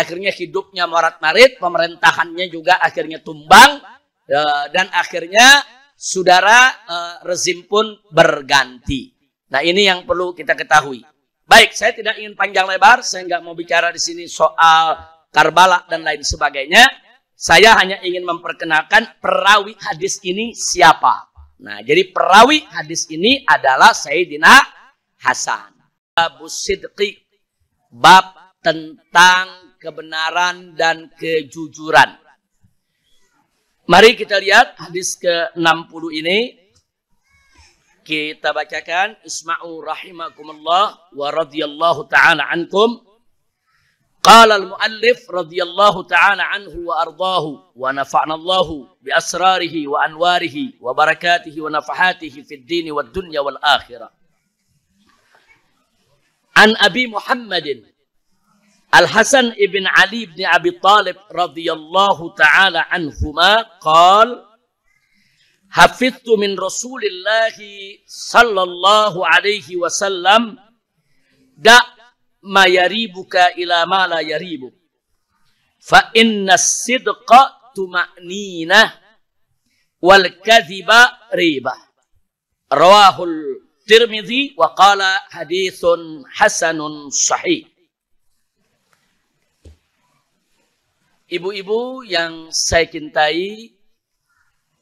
akhirnya hidupnya marat-marit, pemerintahannya juga akhirnya tumbang, eh, dan akhirnya saudara eh, rezim pun berganti. Nah ini yang perlu kita ketahui. Baik, saya tidak ingin panjang lebar, saya nggak mau bicara di sini soal Karbala dan lain sebagainya. Saya hanya ingin memperkenalkan perawi hadis ini siapa. Nah, jadi perawi hadis ini adalah Sayyidina Hasan. Abu Sidqi, bab tentang kebenaran dan kejujuran. Mari kita lihat hadis ke-60 ini. Kita bacakan. Isma'u rahimakumullah wa radiyallahu ta'ala ankum. Qala al-muallif radiyallahu ta'ala anhu wa ardahu wa nafa'nallahu bi asrarihi wa anwarihi wa barakatihi wa nafahatihi fid dini wa dunya wal akhirah. An Abi Muhammadin الحسن بن علي بن أبي طالب رضي الله تعالى عنهما قال حفظت من رسول الله صلى الله عليه وسلم دع ما يريبك إلى ما لا يريبك فإن الصدق طمأنينة والكذب ريبة رواه الترمذي وقال حديث حسن صحيح Ibu-ibu yang saya cintai,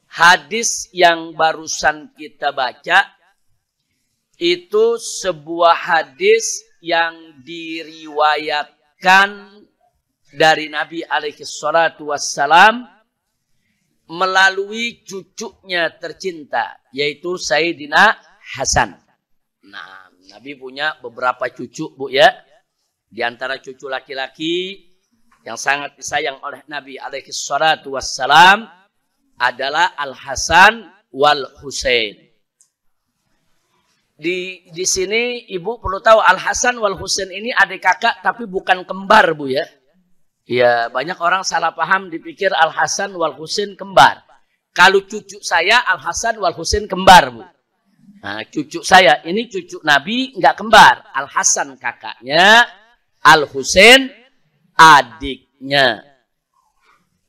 hadis yang barusan kita baca itu sebuah hadis yang diriwayatkan dari Nabi alaihi salatu wassalam melalui cucunya tercinta yaitu Sayyidina Hasan. Nah, Nabi punya beberapa cucu, Bu ya. Di antara cucu laki-laki yang sangat disayang oleh Nabi alaihi salatu wassalam adalah Al-Hasan wal Husain. Di di sini Ibu perlu tahu Al-Hasan wal Husain ini adik kakak tapi bukan kembar, Bu ya. Ya, banyak orang salah paham dipikir Al-Hasan wal Husain kembar. Kalau cucu saya Al-Hasan wal Husain kembar, Bu. Nah, cucu saya ini cucu Nabi nggak kembar, Al Hasan kakaknya, Al Husain adiknya.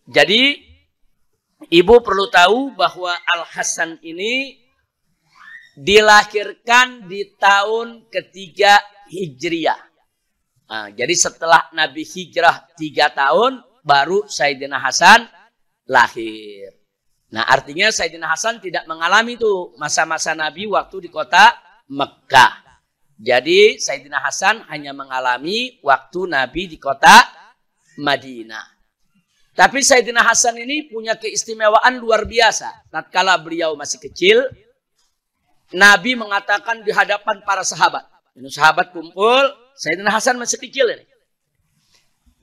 Jadi ibu perlu tahu bahwa Al Hasan ini dilahirkan di tahun ketiga Hijriah. Nah, jadi setelah Nabi hijrah tiga tahun baru Sayyidina Hasan lahir. Nah artinya Sayyidina Hasan tidak mengalami itu masa-masa Nabi waktu di kota Mekah. Jadi Sayyidina Hasan hanya mengalami waktu Nabi di kota Madinah. Tapi Sayyidina Hasan ini punya keistimewaan luar biasa. Tatkala beliau masih kecil, Nabi mengatakan di hadapan para sahabat. Ini sahabat kumpul, Sayyidina Hasan masih kecil ini.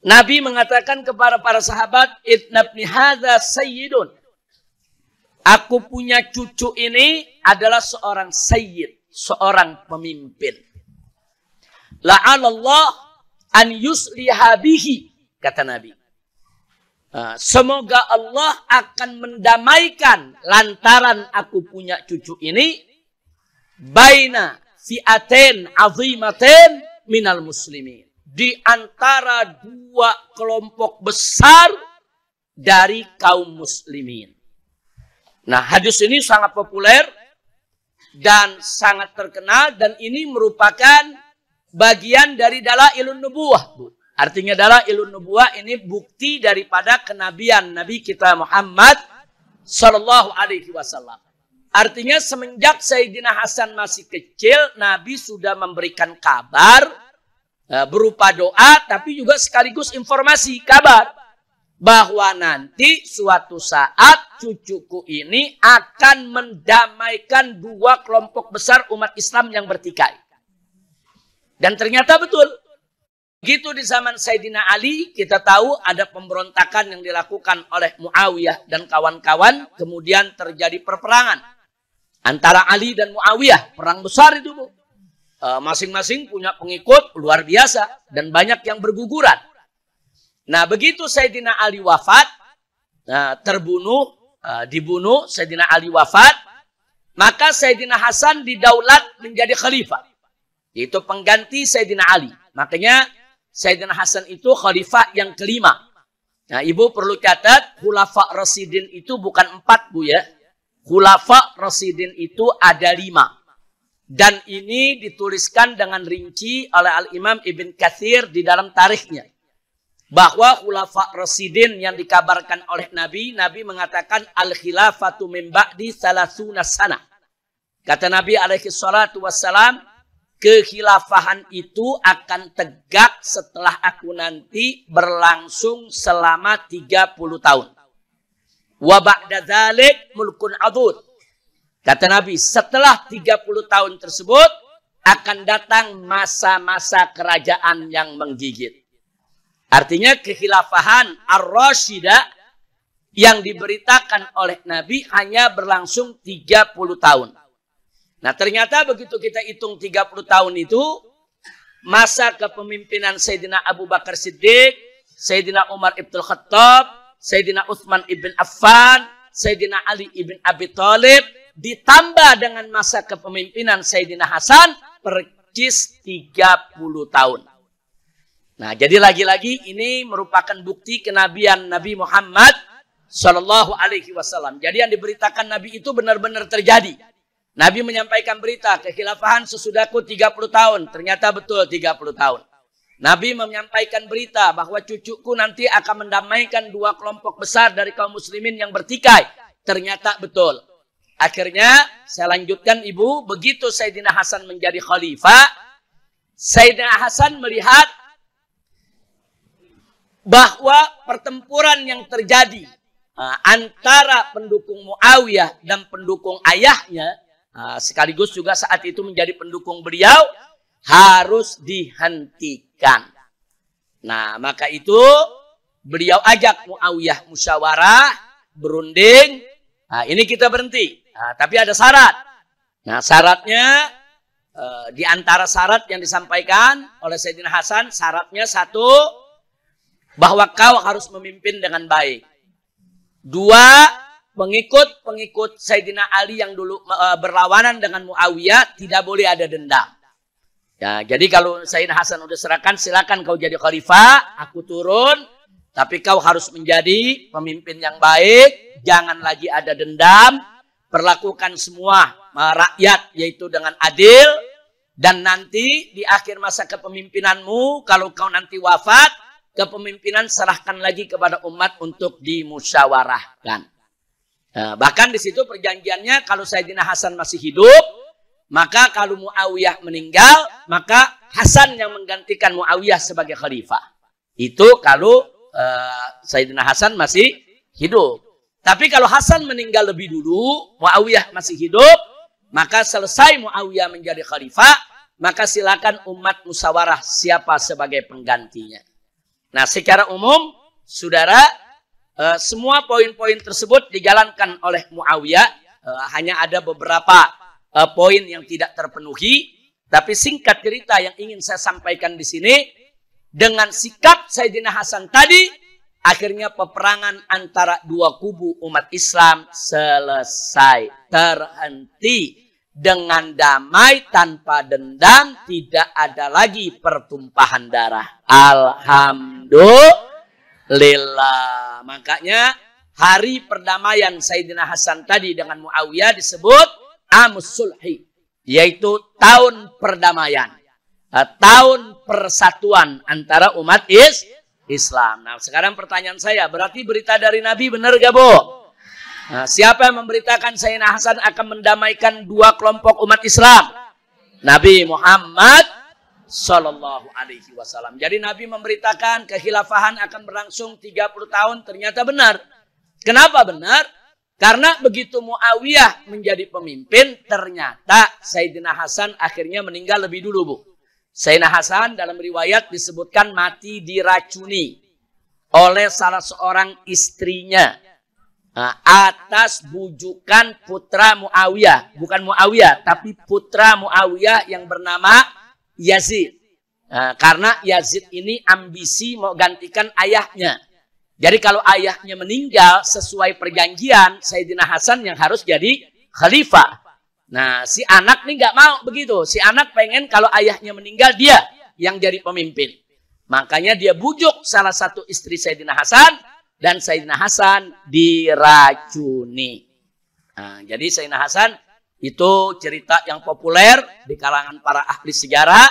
Nabi mengatakan kepada para sahabat, "Itnabni hadha sayyidun." Aku punya cucu ini adalah seorang sayyid, seorang pemimpin. La'alallah an yusliha bihi kata Nabi. Semoga Allah akan mendamaikan lantaran aku punya cucu ini baina fi'atin azimatin minal muslimin. Di antara dua kelompok besar dari kaum muslimin. Nah, hadis ini sangat populer dan sangat terkenal dan ini merupakan bagian dari dalailun nubuah Bu. Artinya adalah ilmu nubuah ini bukti daripada kenabian Nabi kita Muhammad Shallallahu Alaihi Wasallam. Artinya semenjak Sayyidina Hasan masih kecil, Nabi sudah memberikan kabar eh, berupa doa, tapi juga sekaligus informasi kabar bahwa nanti suatu saat cucuku ini akan mendamaikan dua kelompok besar umat Islam yang bertikai. Dan ternyata betul, Begitu di zaman Sayyidina Ali, kita tahu ada pemberontakan yang dilakukan oleh Muawiyah dan kawan-kawan. Kemudian terjadi perperangan antara Ali dan Muawiyah. Perang besar itu, Bu. E, masing-masing e, punya pengikut luar biasa dan banyak yang berguguran. Nah, begitu Sayyidina Ali wafat, e, terbunuh, e, dibunuh, Sayyidina Ali wafat, maka Sayyidina Hasan didaulat menjadi khalifah. Yaitu pengganti Sayyidina Ali. Makanya Sayyidina Hasan itu khalifah yang kelima. Nah, Ibu perlu catat, khulafa Residen itu bukan empat, Bu ya. Khulafa rasidin itu ada lima. Dan ini dituliskan dengan rinci oleh Al-Imam Ibn Kathir di dalam tarikhnya. Bahwa khulafa Residen yang dikabarkan oleh Nabi, Nabi mengatakan al-khilafatu Mimba'di salasuna sana. Kata Nabi alaihi salatu wassalam, Kehilafahan itu akan tegak setelah aku nanti berlangsung selama 30 tahun. Wabakdadalik mulkun adud. Kata Nabi, setelah 30 tahun tersebut akan datang masa-masa kerajaan yang menggigit. Artinya kehilafahan ar yang diberitakan oleh Nabi hanya berlangsung 30 tahun. Nah ternyata begitu kita hitung 30 tahun itu, masa kepemimpinan Sayyidina Abu Bakar Siddiq, Sayyidina Umar Ibn Khattab, Sayyidina Uthman Ibn Affan, Sayyidina Ali Ibn Abi Thalib, ditambah dengan masa kepemimpinan Sayyidina Hasan, percis 30 tahun. Nah, jadi lagi-lagi ini merupakan bukti kenabian Nabi Muhammad Shallallahu Alaihi Wasallam. Jadi yang diberitakan Nabi itu benar-benar terjadi. Nabi menyampaikan berita kekhilafahan sesudahku 30 tahun. Ternyata betul 30 tahun. Nabi menyampaikan berita bahwa cucuku nanti akan mendamaikan dua kelompok besar dari kaum muslimin yang bertikai. Ternyata betul. Akhirnya saya lanjutkan ibu, begitu Sayyidina Hasan menjadi khalifah, Sayyidina Hasan melihat bahwa pertempuran yang terjadi ah, antara pendukung Muawiyah dan pendukung ayahnya Ah, sekaligus juga saat itu menjadi pendukung beliau harus dihentikan. Nah, maka itu beliau ajak Muawiyah musyawarah, berunding. Nah, ini kita berhenti. Nah, tapi ada syarat. Nah, syaratnya eh, di antara syarat yang disampaikan oleh Sayyidina Hasan, syaratnya satu bahwa kau harus memimpin dengan baik. Dua, pengikut-pengikut Sayyidina Ali yang dulu eh, berlawanan dengan Muawiyah tidak boleh ada dendam. Ya, jadi kalau Sayyidina Hasan udah serahkan, silakan kau jadi khalifah, aku turun, tapi kau harus menjadi pemimpin yang baik, jangan lagi ada dendam, perlakukan semua eh, rakyat yaitu dengan adil dan nanti di akhir masa kepemimpinanmu kalau kau nanti wafat kepemimpinan serahkan lagi kepada umat untuk dimusyawarahkan. Eh, bahkan di situ perjanjiannya kalau Sayyidina Hasan masih hidup, maka kalau Muawiyah meninggal, maka Hasan yang menggantikan Muawiyah sebagai khalifah. Itu kalau uh, Sayyidina Hasan masih hidup. Tapi kalau Hasan meninggal lebih dulu, Muawiyah masih hidup, maka selesai Muawiyah menjadi khalifah, maka silakan umat musyawarah siapa sebagai penggantinya. Nah, secara umum, saudara uh, semua poin-poin tersebut dijalankan oleh Muawiyah. Uh, hanya ada beberapa uh, poin yang tidak terpenuhi. Tapi singkat cerita yang ingin saya sampaikan di sini, dengan sikap Sayyidina Hasan tadi, akhirnya peperangan antara dua kubu umat Islam selesai, terhenti dengan damai tanpa dendam tidak ada lagi pertumpahan darah. Alhamdulillah lela. Makanya hari perdamaian Sayyidina Hasan tadi dengan Muawiyah disebut Amus Sulhi. Yaitu tahun perdamaian. Eh, tahun persatuan antara umat is Islam. Nah sekarang pertanyaan saya, berarti berita dari Nabi benar gak Bu? Nah, siapa yang memberitakan Sayyidina Hasan akan mendamaikan dua kelompok umat Islam? Nabi Muhammad Sallallahu Alaihi Wasallam. Jadi Nabi memberitakan kekhilafahan akan berlangsung 30 tahun. Ternyata benar. Kenapa benar? Karena begitu Muawiyah menjadi pemimpin, ternyata Sayyidina Hasan akhirnya meninggal lebih dulu, Bu. Sayyidina Hasan dalam riwayat disebutkan mati diracuni oleh salah seorang istrinya atas bujukan putra Muawiyah, bukan Muawiyah, tapi putra Muawiyah yang bernama Yazid. Nah, karena Yazid ini ambisi mau gantikan ayahnya. Jadi kalau ayahnya meninggal sesuai perjanjian Sayyidina Hasan yang harus jadi khalifah. Nah si anak nih nggak mau begitu. Si anak pengen kalau ayahnya meninggal dia yang jadi pemimpin. Makanya dia bujuk salah satu istri Sayyidina Hasan dan Sayyidina Hasan diracuni. Nah, jadi Sayyidina Hasan itu cerita yang populer di kalangan para ahli sejarah.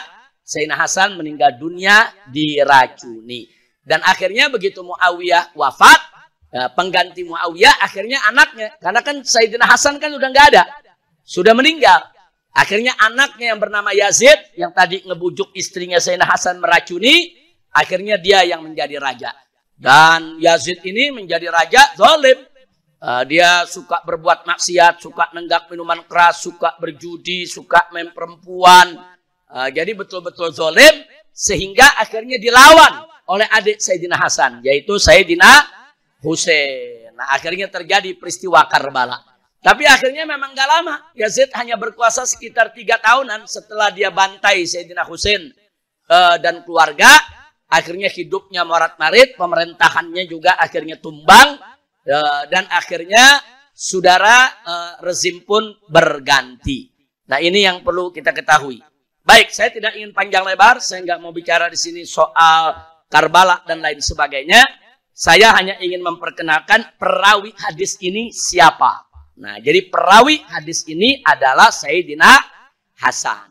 Sayyidina Hasan meninggal dunia diracuni. Dan akhirnya begitu Muawiyah wafat, ya, pengganti Muawiyah akhirnya anaknya. Karena kan Sayyidina Hasan kan sudah nggak ada. Sudah meninggal. Akhirnya anaknya yang bernama Yazid, yang tadi ngebujuk istrinya Sayyidina Hasan meracuni, akhirnya dia yang menjadi raja. Dan Yazid ini menjadi raja zalim. Uh, dia suka berbuat maksiat, suka nenggak minuman keras, suka berjudi, suka main perempuan. Uh, jadi betul-betul zolim sehingga akhirnya dilawan oleh adik Sayyidina Hasan yaitu Sayyidina Hussein. Nah, akhirnya terjadi peristiwa Karbala. Tapi akhirnya memang gak lama. Yazid hanya berkuasa sekitar tiga tahunan setelah dia bantai Sayyidina Hussein eh, dan keluarga. Akhirnya hidupnya morat marit, pemerintahannya juga akhirnya tumbang. Eh, dan akhirnya saudara eh, rezim pun berganti. Nah ini yang perlu kita ketahui. Baik, saya tidak ingin panjang lebar, saya nggak mau bicara di sini soal Karbala dan lain sebagainya. Saya hanya ingin memperkenalkan perawi hadis ini siapa. Nah, jadi perawi hadis ini adalah Sayyidina Hasan.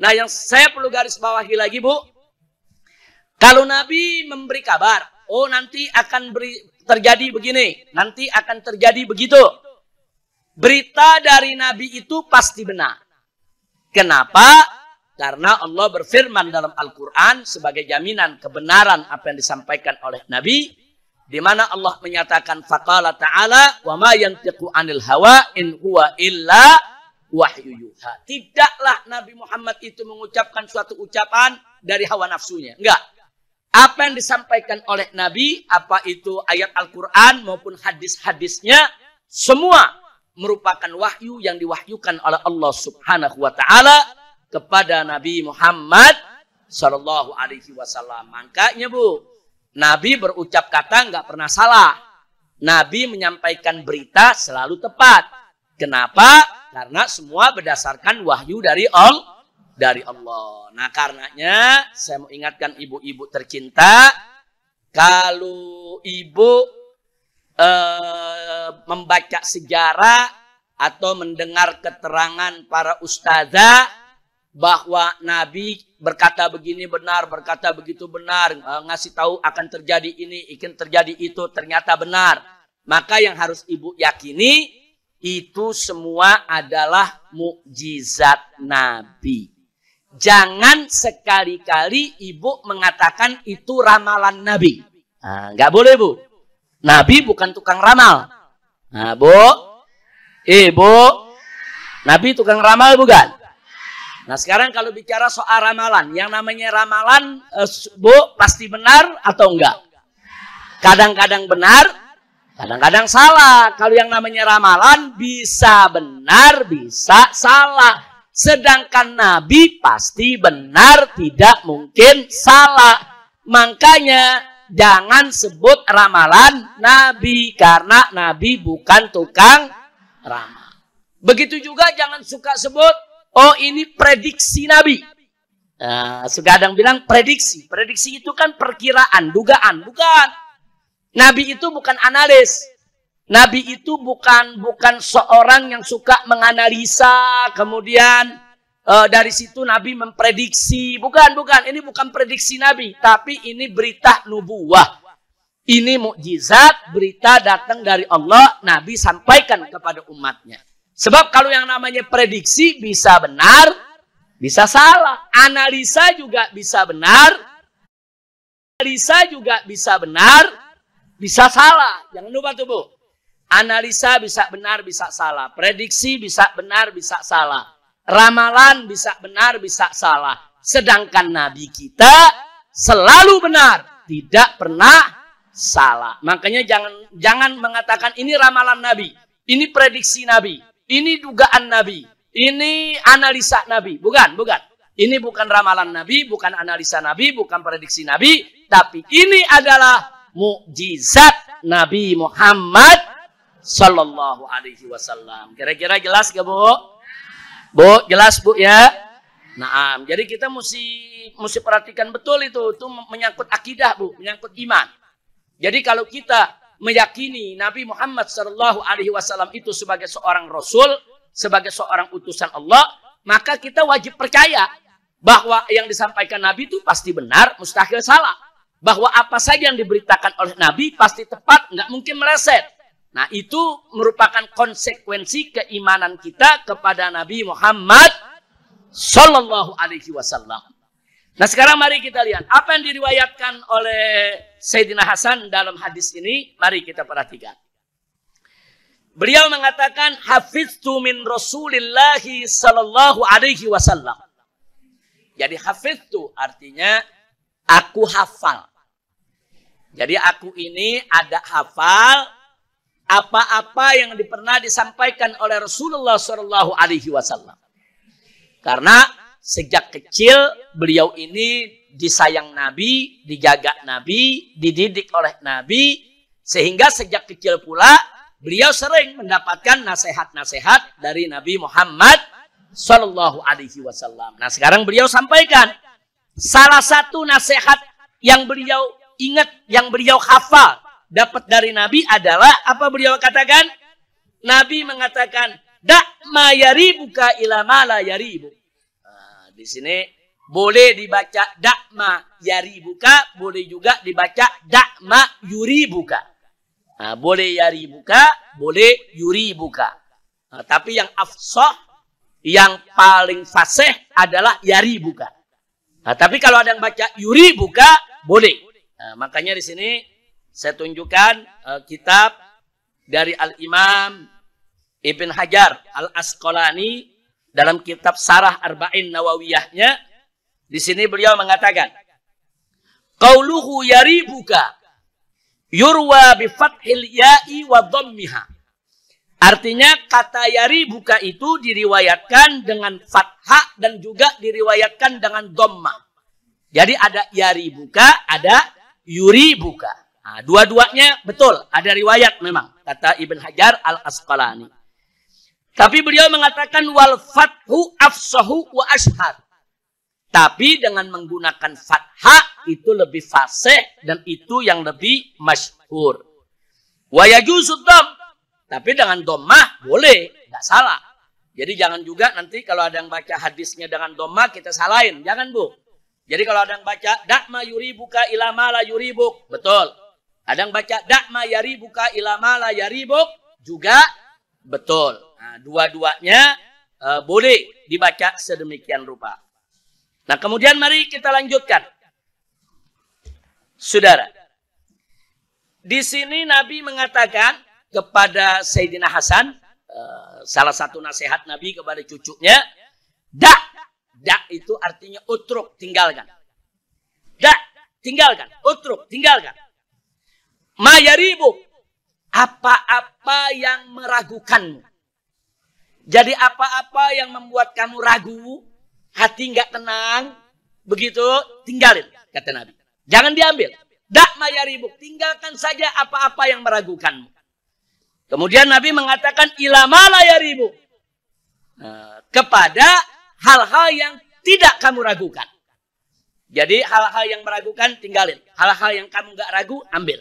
Nah, yang saya perlu garis bawahi lagi, Bu. Kalau Nabi memberi kabar, oh nanti akan beri terjadi begini, nanti akan terjadi begitu. Berita dari Nabi itu pasti benar. Kenapa? Karena Allah berfirman dalam Al-Quran sebagai jaminan kebenaran apa yang disampaikan oleh Nabi. Di mana Allah menyatakan faqala ta'ala wa ma yantiqu anil hawa in huwa illa wahyu yuha. Tidaklah Nabi Muhammad itu mengucapkan suatu ucapan dari hawa nafsunya. Enggak apa yang disampaikan oleh Nabi, apa itu ayat Al-Quran maupun hadis-hadisnya, semua merupakan wahyu yang diwahyukan oleh Allah Subhanahu wa Ta'ala kepada Nabi Muhammad Sallallahu Alaihi Wasallam. Makanya bu, Nabi berucap kata nggak pernah salah. Nabi menyampaikan berita selalu tepat. Kenapa? Karena semua berdasarkan wahyu dari Allah dari Allah. Nah, karenanya saya mau ingatkan ibu-ibu tercinta, kalau ibu eh, membaca sejarah atau mendengar keterangan para ustazah bahwa Nabi berkata begini benar, berkata begitu benar, eh, ngasih tahu akan terjadi ini, ikan terjadi itu, ternyata benar. Maka yang harus ibu yakini itu semua adalah mukjizat Nabi jangan sekali-kali ibu mengatakan itu ramalan Nabi. Ah, nggak boleh, Bu. Nabi bukan tukang ramal. Nah, Bu. Ibu. Eh, Nabi tukang ramal bukan? Nah, sekarang kalau bicara soal ramalan, yang namanya ramalan, eh, Bu, pasti benar atau enggak? Kadang-kadang benar, kadang-kadang salah. Kalau yang namanya ramalan, bisa benar, bisa salah. Sedangkan Nabi pasti benar, tidak mungkin salah. Makanya jangan sebut ramalan Nabi karena Nabi bukan tukang ramal. Begitu juga jangan suka sebut oh ini prediksi Nabi. Nah, segadang bilang prediksi. Prediksi itu kan perkiraan, dugaan, bukan. Nabi itu bukan analis. Nabi itu bukan bukan seorang yang suka menganalisa, kemudian e, dari situ Nabi memprediksi. Bukan, bukan. Ini bukan prediksi Nabi, tapi ini berita nubuah. Ini mukjizat, berita datang dari Allah, Nabi sampaikan kepada umatnya. Sebab kalau yang namanya prediksi bisa benar, bisa salah. Analisa juga bisa benar, analisa juga bisa benar, bisa salah. Jangan lupa tuh, Bu. Analisa bisa benar, bisa salah. Prediksi bisa benar, bisa salah. Ramalan bisa benar, bisa salah. Sedangkan Nabi kita selalu benar, tidak pernah salah. Makanya jangan jangan mengatakan ini ramalan Nabi, ini prediksi Nabi, ini dugaan Nabi, ini analisa Nabi. Bukan, bukan. Ini bukan ramalan Nabi, bukan analisa Nabi, bukan prediksi Nabi, tapi ini adalah mukjizat Nabi Muhammad Sallallahu Alaihi Wasallam. Kira-kira jelas gak bu? Bu jelas bu ya? Nah, jadi kita mesti mesti perhatikan betul itu, itu menyangkut akidah bu, menyangkut iman. Jadi kalau kita meyakini Nabi Muhammad Sallallahu Alaihi Wasallam itu sebagai seorang Rasul, sebagai seorang utusan Allah, maka kita wajib percaya bahwa yang disampaikan Nabi itu pasti benar, mustahil salah. Bahwa apa saja yang diberitakan oleh Nabi pasti tepat, nggak mungkin meleset. Nah itu merupakan konsekuensi keimanan kita kepada Nabi Muhammad Sallallahu Alaihi Wasallam. Nah sekarang mari kita lihat apa yang diriwayatkan oleh Sayyidina Hasan dalam hadis ini. Mari kita perhatikan. Beliau mengatakan hafiztu min Rasulillahi sallallahu alaihi wasallam. Jadi hafiztu artinya aku hafal. Jadi aku ini ada hafal apa-apa yang pernah disampaikan oleh Rasulullah Shallallahu Alaihi Wasallam. Karena sejak kecil beliau ini disayang Nabi, dijaga Nabi, dididik oleh Nabi, sehingga sejak kecil pula beliau sering mendapatkan nasihat-nasihat dari Nabi Muhammad Shallallahu Alaihi Wasallam. Nah sekarang beliau sampaikan salah satu nasihat yang beliau ingat, yang beliau hafal dapat dari Nabi adalah apa beliau katakan? Nabi mengatakan, "Dak mayari buka ilamala yari ibu." Nah, di sini boleh dibaca dakma yari buka, boleh juga dibaca dakma yuri buka. Nah, boleh yari buka, boleh yuri buka. Nah, tapi yang afsoh, yang paling fasih adalah yari buka. Nah, tapi kalau ada yang baca yuri buka, boleh. Nah, makanya di sini saya tunjukkan uh, kitab dari Al-Imam Ibn Hajar Al-Asqalani dalam kitab Sarah Arba'in Nawawiyahnya. Di sini beliau mengatakan, Qauluhu yaribuka yurwa bi fathil ya'i wa dhammiha. Artinya kata yari buka itu diriwayatkan dengan fathah dan juga diriwayatkan dengan dhamma. Jadi ada yari buka, ada yuri buka. Nah, dua-duanya betul, ada riwayat memang, kata Ibn Hajar al-Asqalani. Tapi beliau mengatakan wal fathu afsahu wa ashar. Tapi dengan menggunakan fathah itu lebih fasih dan itu yang lebih masyhur. Wa tapi dengan domah boleh, nggak salah. Jadi jangan juga nanti kalau ada yang baca hadisnya dengan domah kita salahin, jangan bu. Jadi kalau ada yang baca dakma yuri buka ilama la yuribuk, betul. Ada yang baca dakma buka ilama la buk juga betul. Nah, dua-duanya uh, boleh dibaca sedemikian rupa. Nah, kemudian mari kita lanjutkan. Saudara, di sini Nabi mengatakan kepada Sayyidina Hasan, uh, salah satu nasihat Nabi kepada cucunya, dak, dak itu artinya utruk, tinggalkan. Dak, tinggalkan, utruk, tinggalkan. Mayaribu. Apa-apa yang meragukanmu. Jadi apa-apa yang membuat kamu ragu, hati nggak tenang, begitu tinggalin, kata Nabi. Jangan diambil. Dak mayaribu, tinggalkan saja apa-apa yang meragukanmu. Kemudian Nabi mengatakan ilamala yaribu. Nah, kepada hal-hal yang tidak kamu ragukan. Jadi hal-hal yang meragukan tinggalin. Hal-hal yang kamu nggak ragu ambil.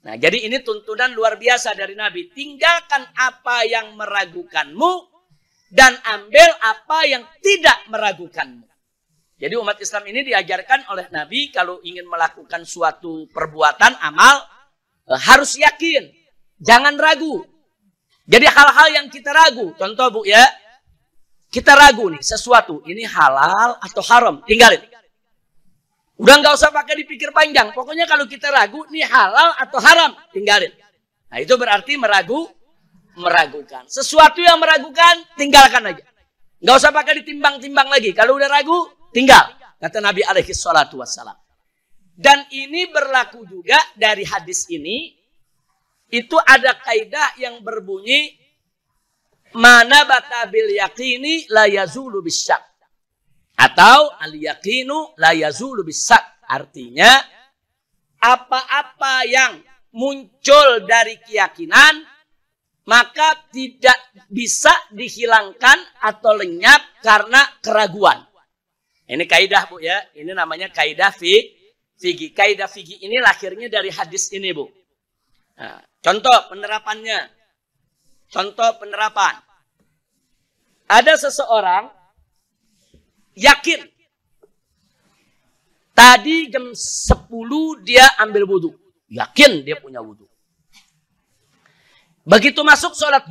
Nah, jadi ini tuntunan luar biasa dari Nabi. Tinggalkan apa yang meragukanmu dan ambil apa yang tidak meragukanmu. Jadi umat Islam ini diajarkan oleh Nabi kalau ingin melakukan suatu perbuatan amal eh, harus yakin, jangan ragu. Jadi hal-hal yang kita ragu, contoh Bu ya, kita ragu nih sesuatu ini halal atau haram, tinggalin. Udah nggak usah pakai dipikir panjang. Pokoknya kalau kita ragu, ini halal atau haram, tinggalin. Nah itu berarti meragu, meragukan. Sesuatu yang meragukan, tinggalkan aja. Nggak usah pakai ditimbang-timbang lagi. Kalau udah ragu, tinggal. Kata Nabi alaihi salatu wassalam. Dan ini berlaku juga dari hadis ini. Itu ada kaidah yang berbunyi mana batabil yakini la yazulu bisyak. Atau al yakinu la yazulu bisak. Artinya apa-apa yang muncul dari keyakinan maka tidak bisa dihilangkan atau lenyap karena keraguan. Ini kaidah Bu ya. Ini namanya kaidah fi figi. Kaidah figi ini lahirnya dari hadis ini Bu. Nah, contoh penerapannya. Contoh penerapan. Ada seseorang yakin. Tadi jam 10 dia ambil wudhu. Yakin dia punya wudhu. Begitu masuk sholat